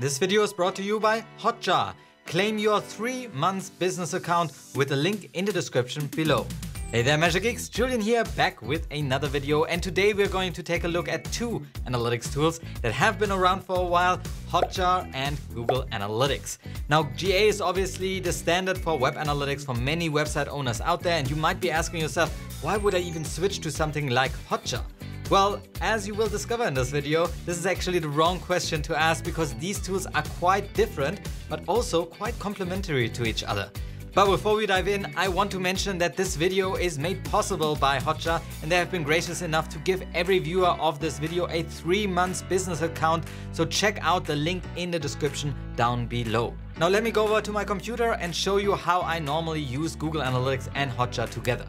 This video is brought to you by Hotjar. Claim your three months business account with a link in the description below. Hey there Measure Geeks, Julian here back with another video and today we're going to take a look at two analytics tools that have been around for a while, Hotjar and Google Analytics. Now GA is obviously the standard for web analytics for many website owners out there and you might be asking yourself, why would I even switch to something like Hotjar? Well, as you will discover in this video, this is actually the wrong question to ask because these tools are quite different, but also quite complementary to each other. But before we dive in, I want to mention that this video is made possible by Hotjar and they have been gracious enough to give every viewer of this video a 3 months business account, so check out the link in the description down below. Now let me go over to my computer and show you how I normally use Google Analytics and Hotjar together.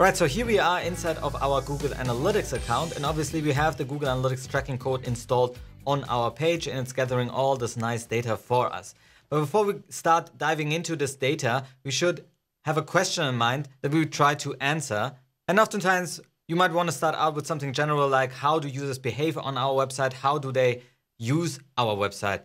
Alright, so here we are inside of our Google Analytics account and obviously we have the Google Analytics tracking code installed on our page and it's gathering all this nice data for us. But before we start diving into this data, we should have a question in mind that we would try to answer. And oftentimes you might want to start out with something general like how do users behave on our website? How do they use our website?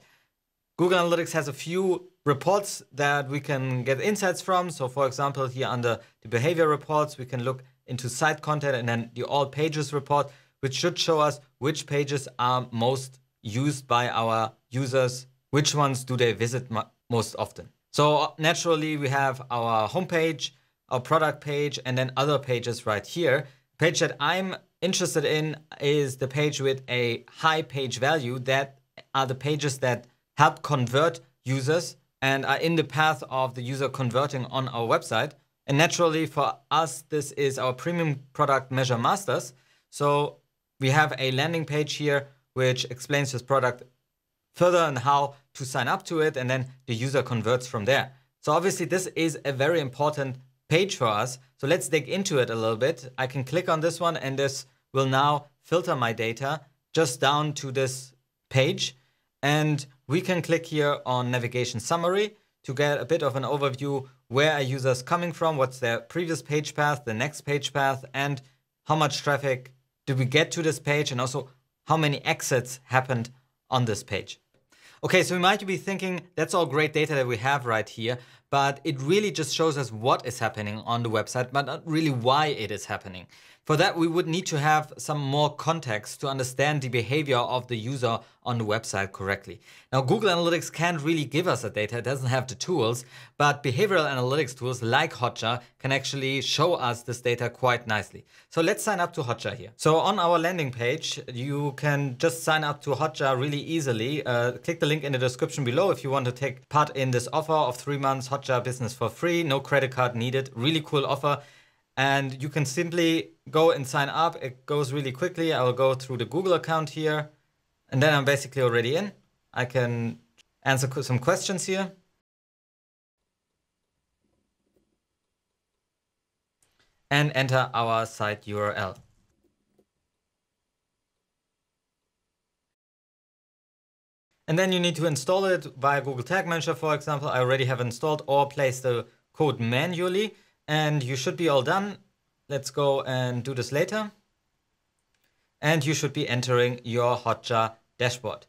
Google Analytics has a few reports that we can get insights from. So for example, here under the behavior reports, we can look into site content and then the all pages report, which should show us which pages are most used by our users, which ones do they visit most often. So naturally we have our homepage, our product page, and then other pages right here. page that I'm interested in is the page with a high page value that are the pages that help convert users and are in the path of the user converting on our website. And naturally, for us, this is our premium product Measure Masters. So we have a landing page here which explains this product further and how to sign up to it, and then the user converts from there. So obviously, this is a very important page for us. So let's dig into it a little bit. I can click on this one, and this will now filter my data just down to this page. And we can click here on navigation summary to get a bit of an overview where a user is coming from, what's their previous page path, the next page path, and how much traffic did we get to this page, and also how many exits happened on this page. Okay, so you might be thinking, that's all great data that we have right here, but it really just shows us what is happening on the website, but not really why it is happening. For that, we would need to have some more context to understand the behavior of the user on the website correctly. Now, Google Analytics can't really give us that data, it doesn't have the tools, but behavioral analytics tools like Hotjar can actually show us this data quite nicely. So let's sign up to Hotjar here. So on our landing page, you can just sign up to Hotjar really easily. Uh, click the link in the description below if you want to take part in this offer of three months Hotjar Business for free, no credit card needed. Really cool offer. And you can simply go and sign up. It goes really quickly. I will go through the Google account here. And then I'm basically already in. I can answer some questions here. And enter our site URL. And then you need to install it via Google Tag Manager, for example. I already have installed or placed the code manually and you should be all done. Let's go and do this later. And you should be entering your Hotjar dashboard.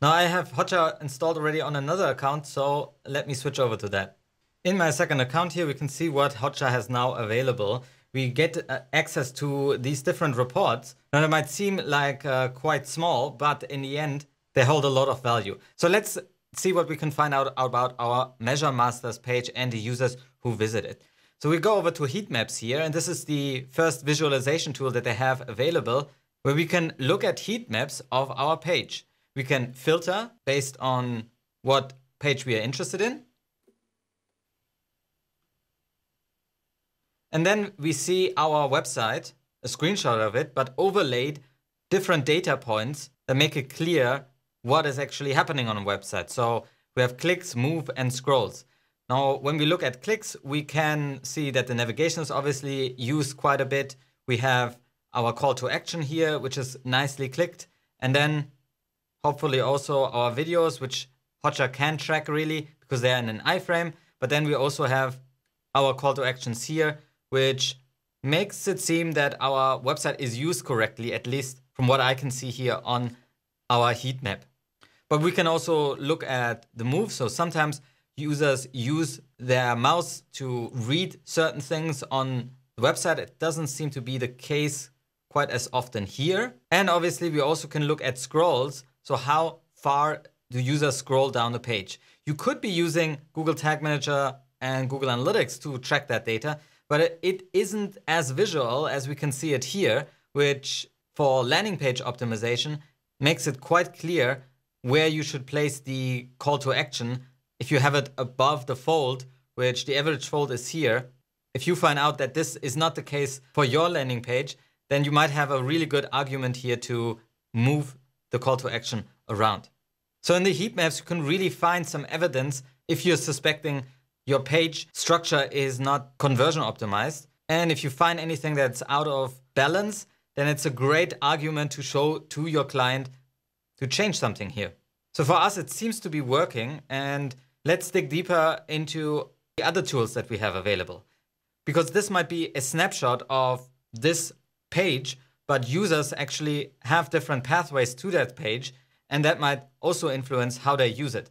Now I have Hotjar installed already on another account, so let me switch over to that. In my second account here, we can see what Hotjar has now available. We get uh, access to these different reports. Now it might seem like uh, quite small, but in the end, they hold a lot of value. So let's see what we can find out about our Measure Masters page and the users who visit it. So we go over to heat maps here, and this is the first visualization tool that they have available where we can look at heat maps of our page. We can filter based on what page we are interested in. And then we see our website, a screenshot of it, but overlaid different data points that make it clear what is actually happening on a website. So we have clicks, move, and scrolls. Now, when we look at clicks, we can see that the navigation is obviously used quite a bit. We have our call to action here, which is nicely clicked. And then hopefully also our videos, which Hotjar can track really because they're in an iframe. But then we also have our call to actions here, which makes it seem that our website is used correctly, at least from what I can see here on our heat map. But we can also look at the move. So sometimes users use their mouse to read certain things on the website. It doesn't seem to be the case quite as often here. And obviously we also can look at scrolls. So how far do users scroll down the page? You could be using Google Tag Manager and Google Analytics to track that data, but it isn't as visual as we can see it here, which for landing page optimization makes it quite clear where you should place the call to action. If you have it above the fold, which the average fold is here, if you find out that this is not the case for your landing page, then you might have a really good argument here to move the call to action around. So in the heat maps, you can really find some evidence if you're suspecting your page structure is not conversion optimized. And if you find anything that's out of balance, then it's a great argument to show to your client to change something here. So for us, it seems to be working. And let's dig deeper into the other tools that we have available. Because this might be a snapshot of this page, but users actually have different pathways to that page. And that might also influence how they use it.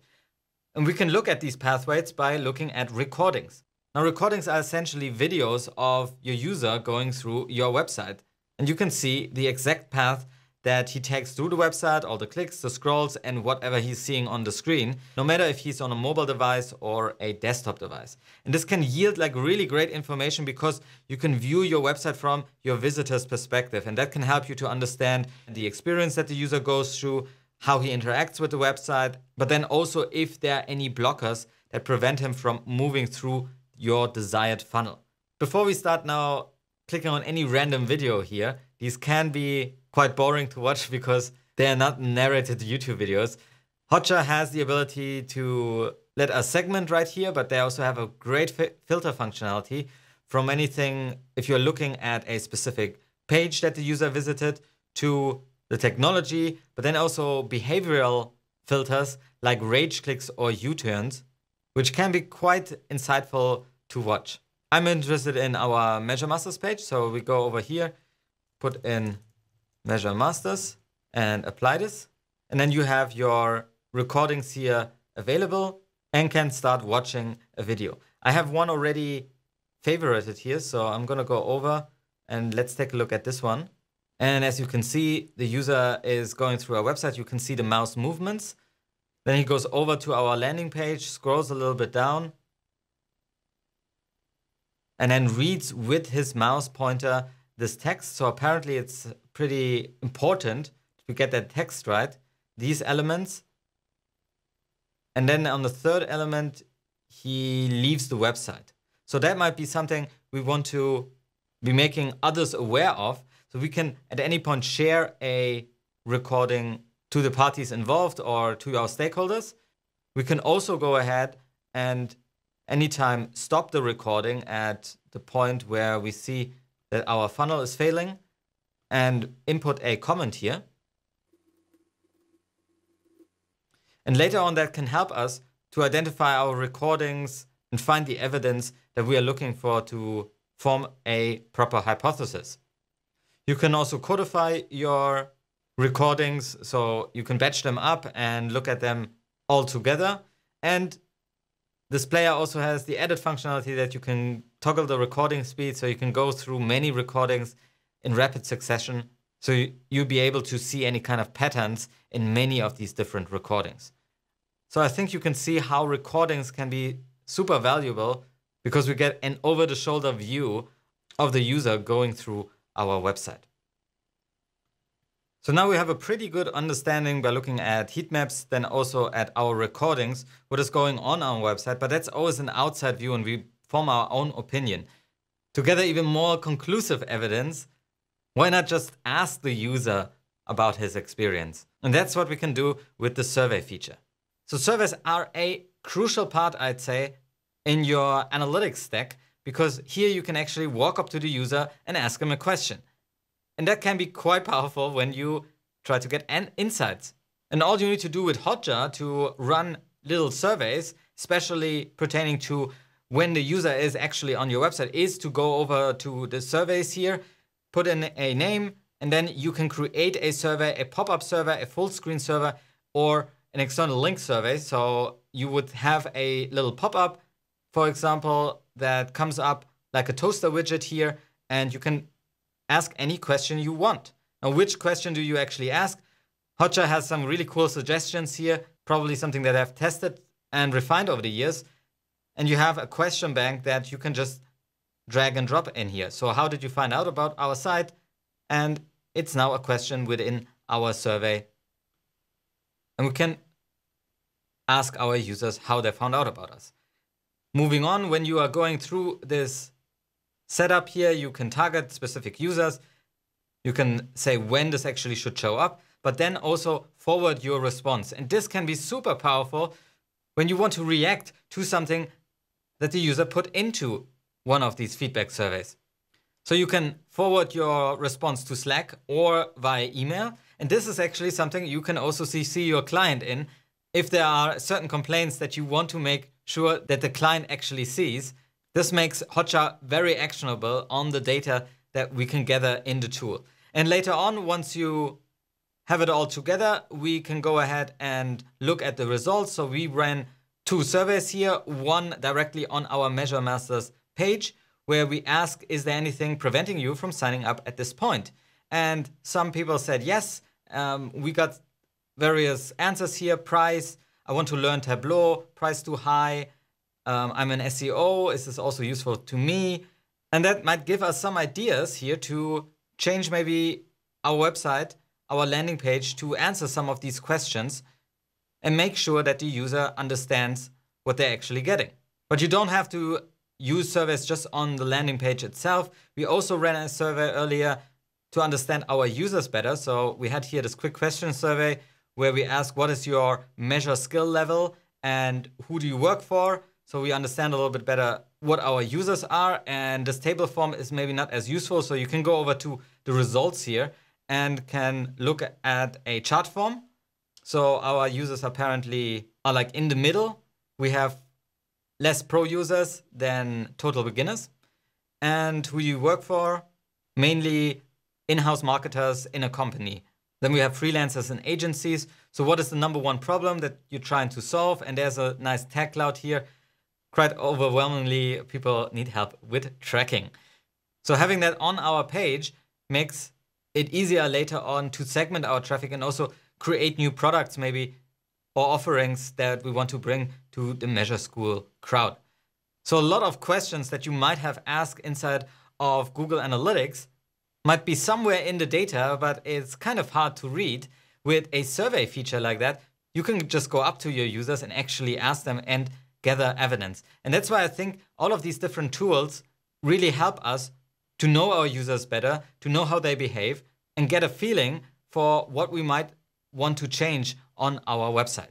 And we can look at these pathways by looking at recordings. Now, recordings are essentially videos of your user going through your website. And you can see the exact path that he takes through the website, all the clicks, the scrolls, and whatever he's seeing on the screen, no matter if he's on a mobile device or a desktop device. And this can yield like really great information because you can view your website from your visitor's perspective. And that can help you to understand the experience that the user goes through, how he interacts with the website, but then also if there are any blockers that prevent him from moving through your desired funnel. Before we start now clicking on any random video here, these can be quite boring to watch because they are not narrated YouTube videos. Hotjar has the ability to let us segment right here, but they also have a great fi filter functionality from anything if you're looking at a specific page that the user visited to the technology, but then also behavioral filters like rage clicks or U-turns, which can be quite insightful to watch. I'm interested in our Measure Masters page, so we go over here put in measure masters and apply this. And then you have your recordings here available and can start watching a video. I have one already favorited here, so I'm gonna go over and let's take a look at this one. And as you can see, the user is going through our website. You can see the mouse movements. Then he goes over to our landing page, scrolls a little bit down, and then reads with his mouse pointer this text. So apparently it's pretty important to get that text right, these elements. And then on the third element, he leaves the website. So that might be something we want to be making others aware of. So we can at any point share a recording to the parties involved or to our stakeholders. We can also go ahead and anytime stop the recording at the point where we see that our funnel is failing and input a comment here. And later on that can help us to identify our recordings and find the evidence that we are looking for to form a proper hypothesis. You can also codify your recordings so you can batch them up and look at them all together. And this player also has the added functionality that you can toggle the recording speed so you can go through many recordings in rapid succession. So you, you'll be able to see any kind of patterns in many of these different recordings. So I think you can see how recordings can be super valuable because we get an over the shoulder view of the user going through our website. So now we have a pretty good understanding by looking at heat maps, then also at our recordings, what is going on on our website, but that's always an outside view and we form our own opinion. To gather even more conclusive evidence, why not just ask the user about his experience? And that's what we can do with the survey feature. So surveys are a crucial part, I'd say, in your analytics stack, because here you can actually walk up to the user and ask him a question. And that can be quite powerful when you try to get an insights. And all you need to do with Hotjar to run little surveys, especially pertaining to when the user is actually on your website, is to go over to the surveys here, put in a name, and then you can create a survey, a pop-up survey, a full screen survey, or an external link survey. So you would have a little pop-up, for example, that comes up like a toaster widget here, and you can ask any question you want. Now, which question do you actually ask? Hotjar has some really cool suggestions here, probably something that I've tested and refined over the years. And you have a question bank that you can just drag and drop in here. So how did you find out about our site? And it's now a question within our survey. And we can ask our users how they found out about us. Moving on, when you are going through this setup here. You can target specific users. You can say when this actually should show up, but then also forward your response. And this can be super powerful when you want to react to something that the user put into one of these feedback surveys. So you can forward your response to Slack or via email. And this is actually something you can also see your client in if there are certain complaints that you want to make sure that the client actually sees this makes Hotjar very actionable on the data that we can gather in the tool. And later on, once you have it all together, we can go ahead and look at the results. So we ran two surveys here, one directly on our Measure Masters page, where we ask, is there anything preventing you from signing up at this point? And some people said yes. Um, we got various answers here, price, I want to learn Tableau, price too high, um, I'm an SEO. Is this also useful to me? And that might give us some ideas here to change maybe our website, our landing page to answer some of these questions and make sure that the user understands what they're actually getting. But you don't have to use surveys just on the landing page itself. We also ran a survey earlier to understand our users better. So we had here this quick question survey where we asked what is your measure skill level and who do you work for? so we understand a little bit better what our users are. And this table form is maybe not as useful. So you can go over to the results here and can look at a chart form. So our users apparently are like in the middle. We have less pro users than total beginners. And who you work for, mainly in-house marketers in a company. Then we have freelancers and agencies. So what is the number one problem that you're trying to solve? And there's a nice tag cloud here quite overwhelmingly people need help with tracking. So having that on our page makes it easier later on to segment our traffic and also create new products maybe or offerings that we want to bring to the Measure School crowd. So a lot of questions that you might have asked inside of Google Analytics might be somewhere in the data, but it's kind of hard to read. With a survey feature like that, you can just go up to your users and actually ask them and gather evidence. And that's why I think all of these different tools really help us to know our users better, to know how they behave, and get a feeling for what we might want to change on our website.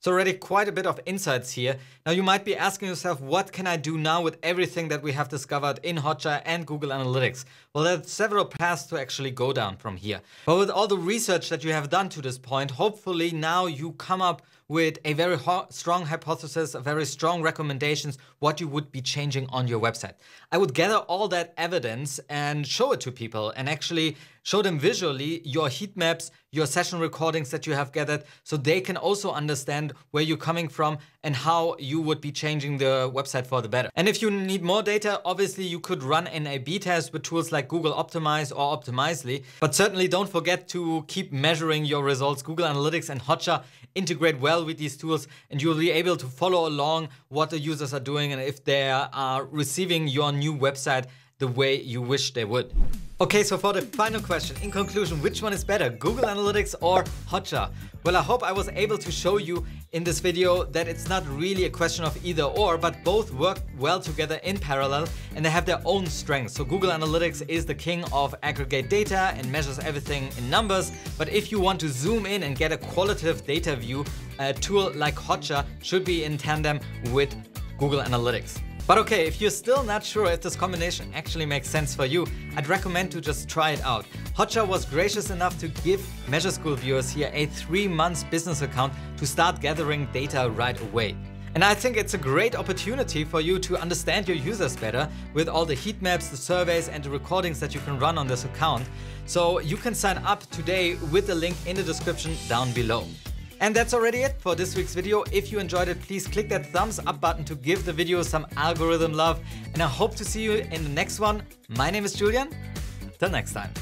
So already quite a bit of insights here. Now you might be asking yourself, what can I do now with everything that we have discovered in Hotjar and Google Analytics? Well, there are several paths to actually go down from here. But with all the research that you have done to this point, hopefully now you come up with a very strong hypothesis, very strong recommendations, what you would be changing on your website. I would gather all that evidence and show it to people and actually show them visually your heat maps, your session recordings that you have gathered, so they can also understand where you're coming from and how you would be changing the website for the better. And if you need more data, obviously you could run an A-B test with tools like Google Optimize or Optimizely, but certainly don't forget to keep measuring your results. Google Analytics and Hotjar integrate well well with these tools and you'll be able to follow along what the users are doing and if they are receiving your new website the way you wish they would. Okay, so for the final question, in conclusion, which one is better, Google Analytics or Hotjar? Well, I hope I was able to show you in this video that it's not really a question of either or, but both work well together in parallel and they have their own strengths. So Google Analytics is the king of aggregate data and measures everything in numbers, but if you want to zoom in and get a qualitative data view, a tool like Hotjar should be in tandem with Google Analytics. But okay, if you're still not sure if this combination actually makes sense for you, I'd recommend to just try it out. Hotjar was gracious enough to give Measure School viewers here a three months business account to start gathering data right away. And I think it's a great opportunity for you to understand your users better with all the heat maps, the surveys and the recordings that you can run on this account. So you can sign up today with the link in the description down below. And that's already it for this week's video. If you enjoyed it, please click that thumbs up button to give the video some algorithm love. And I hope to see you in the next one. My name is Julian. Till next time.